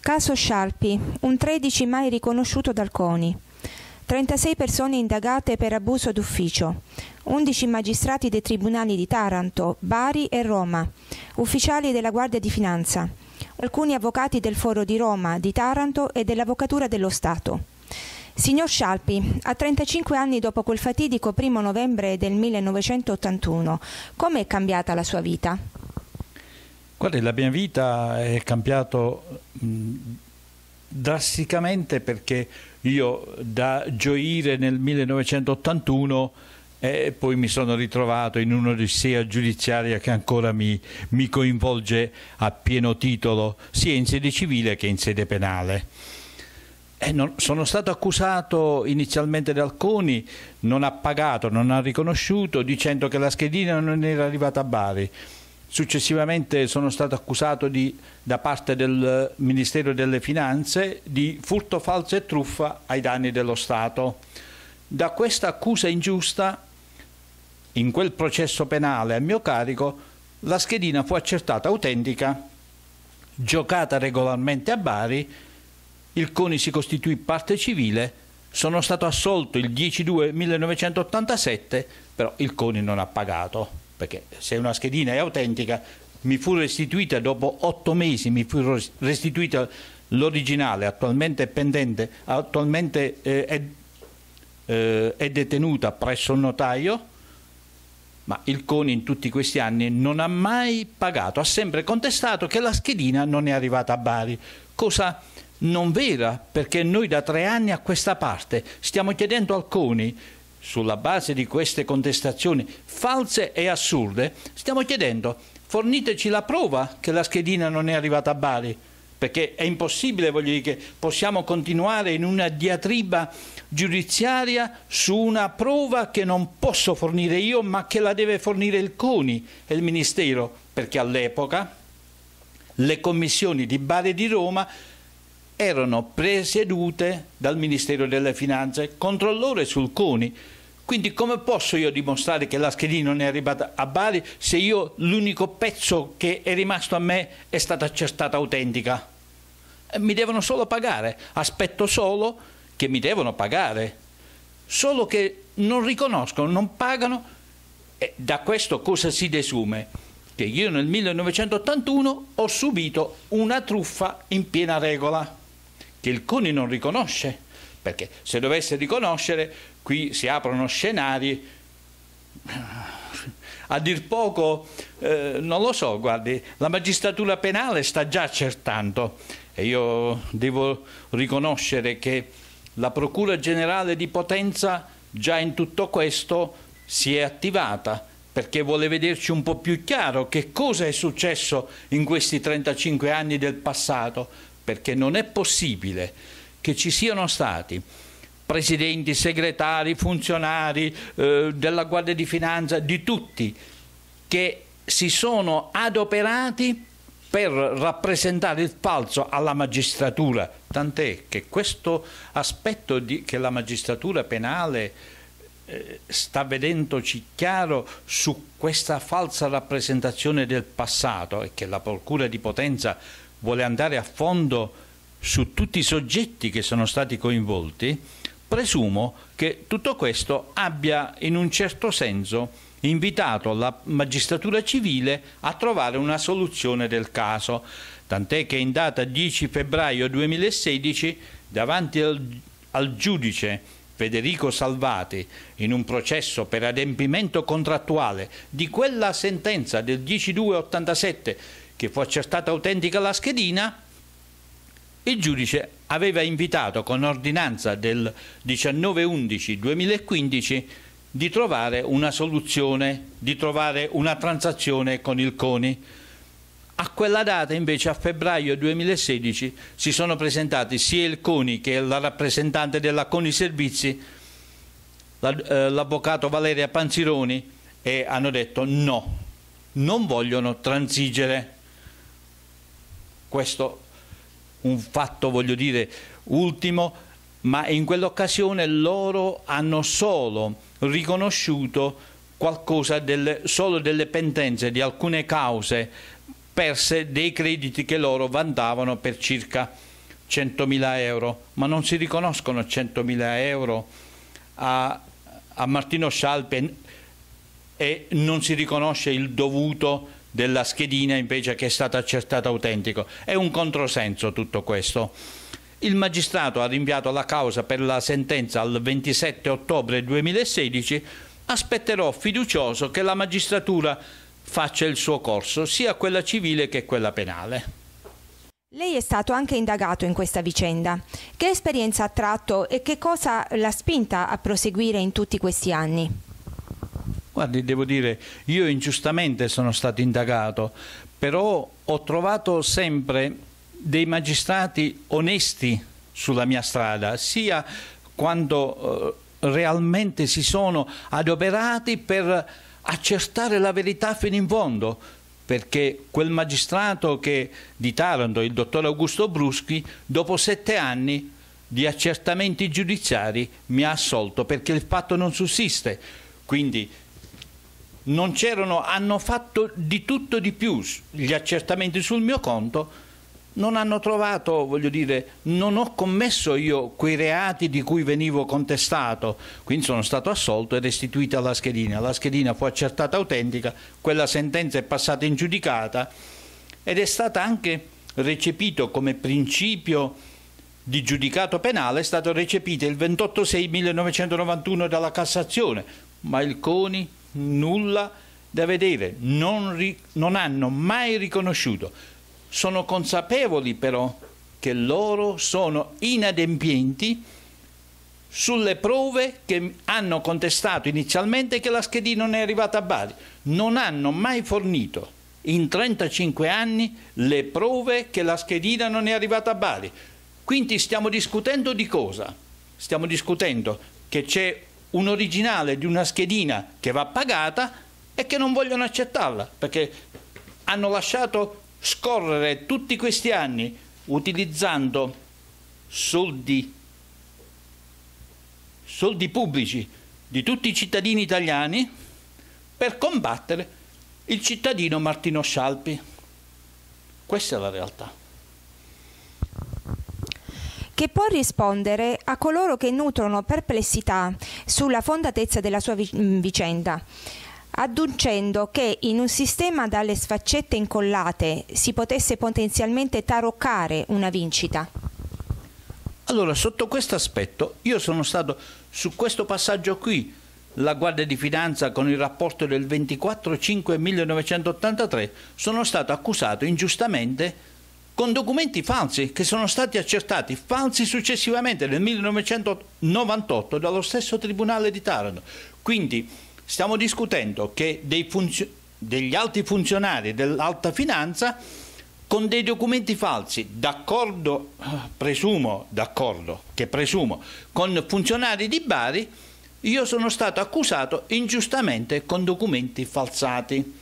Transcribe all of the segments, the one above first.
Caso Scialpi, un 13 mai riconosciuto dal CONI. 36 persone indagate per abuso d'ufficio, 11 magistrati dei tribunali di Taranto, Bari e Roma, ufficiali della Guardia di Finanza, alcuni avvocati del Foro di Roma, di Taranto e dell'Avvocatura dello Stato. Signor Scialpi, a 35 anni dopo quel fatidico primo novembre del 1981, com'è cambiata la sua vita? Guarda, la mia vita è cambiata drasticamente perché io da gioire nel 1981 e eh, poi mi sono ritrovato in un'odissea giudiziaria che ancora mi, mi, coinvolge a pieno titolo, sia in sede civile che in sede penale. Non, sono stato accusato inizialmente da Alconi, non ha pagato, non ha riconosciuto, dicendo che la schedina non era arrivata a Bari Successivamente sono stato accusato di, da parte del Ministero delle Finanze di furto falso e truffa ai danni dello Stato. Da questa accusa ingiusta, in quel processo penale a mio carico, la schedina fu accertata autentica, giocata regolarmente a Bari, il CONI si costituì parte civile sono stato assolto il 10 2 1987, però il CONI non ha pagato perché se una schedina è autentica mi fu restituita dopo otto mesi, mi fu restituita l'originale, attualmente è pendente, attualmente eh, è, eh, è detenuta presso il notaio, ma il CONI in tutti questi anni non ha mai pagato, ha sempre contestato che la schedina non è arrivata a Bari, cosa non vera perché noi da tre anni a questa parte stiamo chiedendo al CONI sulla base di queste contestazioni false e assurde, stiamo chiedendo forniteci la prova che la schedina non è arrivata a Bari, perché è impossibile, voglio dire, che possiamo continuare in una diatriba giudiziaria su una prova che non posso fornire io, ma che la deve fornire il CONI e il Ministero, perché all'epoca le commissioni di Bari e di Roma erano presiedute dal Ministero delle Finanze, controllore sul CONI, quindi come posso io dimostrare che la schedina non è arrivata a Bari se io l'unico pezzo che è rimasto a me è stata accertata autentica? Eh, mi devono solo pagare, aspetto solo che mi devono pagare, solo che non riconoscono, non pagano. E da questo cosa si desume? che io nel 1981 ho subito una truffa in piena regola, che il CUNI non riconosce, perché se dovesse riconoscere qui si aprono scenari a dir poco, eh, non lo so, guardi, la magistratura penale sta già accertando e io devo riconoscere che la Procura Generale di Potenza già in tutto questo si è attivata perché vuole vederci un po' più chiaro che cosa è successo in questi 35 anni del passato, perché non è possibile che ci siano stati presidenti, segretari, funzionari eh, della Guardia di Finanza, di tutti, che si sono adoperati per rappresentare il falso alla magistratura, tant'è che questo aspetto di, che la magistratura penale eh, sta vedendoci chiaro su questa falsa rappresentazione del passato e che la Procura di Potenza vuole andare a fondo su tutti i soggetti che sono stati coinvolti, Presumo che tutto questo abbia in un certo senso invitato la magistratura civile a trovare una soluzione del caso, tant'è che in data 10 febbraio 2016 davanti al, al giudice Federico Salvati in un processo per adempimento contrattuale di quella sentenza del 10287 che fu accertata autentica la schedina, il giudice aveva invitato con ordinanza del 19-11-2015 di trovare una soluzione, di trovare una transazione con il CONI. A quella data invece a febbraio 2016 si sono presentati sia il CONI che la rappresentante della CONI Servizi, eh, l'avvocato Valeria Panzironi, e hanno detto no, non vogliono transigere. Questo un fatto, voglio dire, ultimo, ma in quell'occasione loro hanno solo riconosciuto qualcosa del, solo delle pendenze di alcune cause perse dei crediti che loro vantavano per circa 100.000 euro, ma non si riconoscono 100.000 euro a, a Martino Scialpe e non si riconosce il dovuto della schedina invece che è stata accertata autentico. È un controsenso tutto questo. Il magistrato ha rinviato la causa per la sentenza al 27 ottobre 2016. Aspetterò fiducioso che la magistratura faccia il suo corso, sia quella civile che quella penale. Lei è stato anche indagato in questa vicenda. Che esperienza ha tratto e che cosa l'ha spinta a proseguire in tutti questi anni? Guardi, devo dire, io ingiustamente sono stato indagato, però ho trovato sempre dei magistrati onesti sulla mia strada, sia quando eh, realmente si sono adoperati per accertare la verità fino in fondo, perché quel magistrato che, di Taranto, il dottor Augusto Bruschi, dopo sette anni di accertamenti giudiziari mi ha assolto perché il fatto non sussiste. Quindi non c'erano, hanno fatto di tutto di più gli accertamenti sul mio conto, non hanno trovato, voglio dire, non ho commesso io quei reati di cui venivo contestato, quindi sono stato assolto e restituito alla schedina. La schedina fu accertata autentica, quella sentenza è passata in giudicata ed è stata anche recepito come principio di giudicato penale, è stato recepito il 28 6 1991 dalla Cassazione, ma il CONI nulla da vedere, non, non hanno mai riconosciuto. Sono consapevoli però che loro sono inadempienti sulle prove che hanno contestato inizialmente che la schedina non è arrivata a Bari. Non hanno mai fornito in 35 anni le prove che la schedina non è arrivata a Bari. Quindi stiamo discutendo di cosa? Stiamo discutendo che c'è un originale di una schedina che va pagata e che non vogliono accettarla perché hanno lasciato scorrere tutti questi anni utilizzando soldi, soldi pubblici di tutti i cittadini italiani per combattere il cittadino Martino Scialpi. Questa è la realtà che può rispondere a coloro che nutrono perplessità sulla fondatezza della sua mm, vicenda adducendo che in un sistema dalle sfaccette incollate si potesse potenzialmente taroccare una vincita? Allora, sotto questo aspetto, io sono stato su questo passaggio qui, la Guardia di Finanza con il rapporto del 24-5-1983, sono stato accusato ingiustamente con documenti falsi che sono stati accertati falsi successivamente nel 1998 dallo stesso Tribunale di Taranto. Quindi stiamo discutendo che degli alti funzionari dell'alta finanza con dei documenti falsi, d'accordo, presumo, d'accordo, che presumo, con funzionari di Bari, io sono stato accusato ingiustamente con documenti falsati.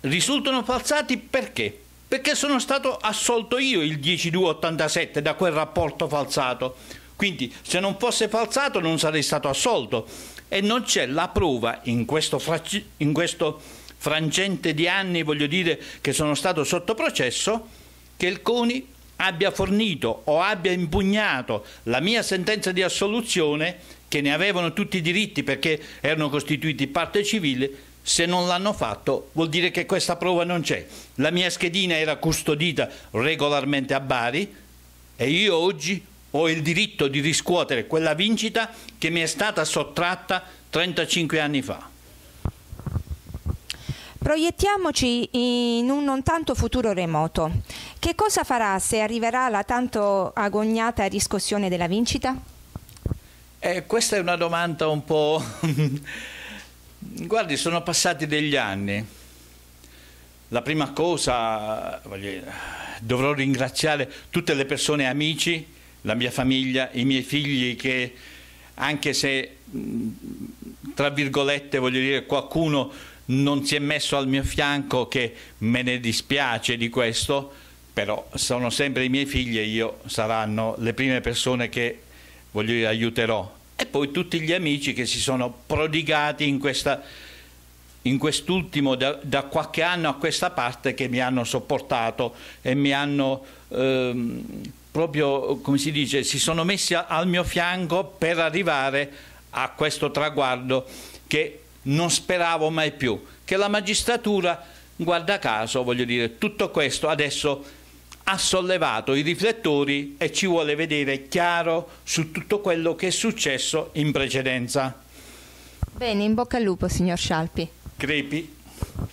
Risultano falsati perché? perché sono stato assolto io il 10287 da quel rapporto falsato. Quindi se non fosse falsato non sarei stato assolto e non c'è la prova in questo, in questo frangente di anni, voglio dire, che sono stato sotto processo, che il CONI abbia fornito o abbia impugnato la mia sentenza di assoluzione, che ne avevano tutti i diritti perché erano costituiti parte civile, se non l'hanno fatto vuol dire che questa prova non c'è. La mia schedina era custodita regolarmente a Bari e io oggi ho il diritto di riscuotere quella vincita che mi è stata sottratta 35 anni fa. Proiettiamoci in un non tanto futuro remoto. Che cosa farà se arriverà la tanto agognata riscossione della vincita? Eh, questa è una domanda un po'... Guardi, sono passati degli anni. La prima cosa, dovrò ringraziare tutte le persone amici, la mia famiglia, i miei figli che anche se, tra virgolette, voglio dire, qualcuno non si è messo al mio fianco che me ne dispiace di questo, però sono sempre i miei figli e io saranno le prime persone che, voglio dire, aiuterò e poi tutti gli amici che si sono prodigati in questa in quest'ultimo da, da, qualche anno a questa parte che mi hanno sopportato e mi hanno ehm, proprio come si dice si sono messi a, al mio fianco per arrivare a questo traguardo che non speravo mai più che la magistratura guarda caso voglio dire tutto questo adesso ha sollevato i riflettori e ci vuole vedere chiaro su tutto quello che è successo in precedenza. Bene, in bocca al lupo, signor Scialpi. Crepi.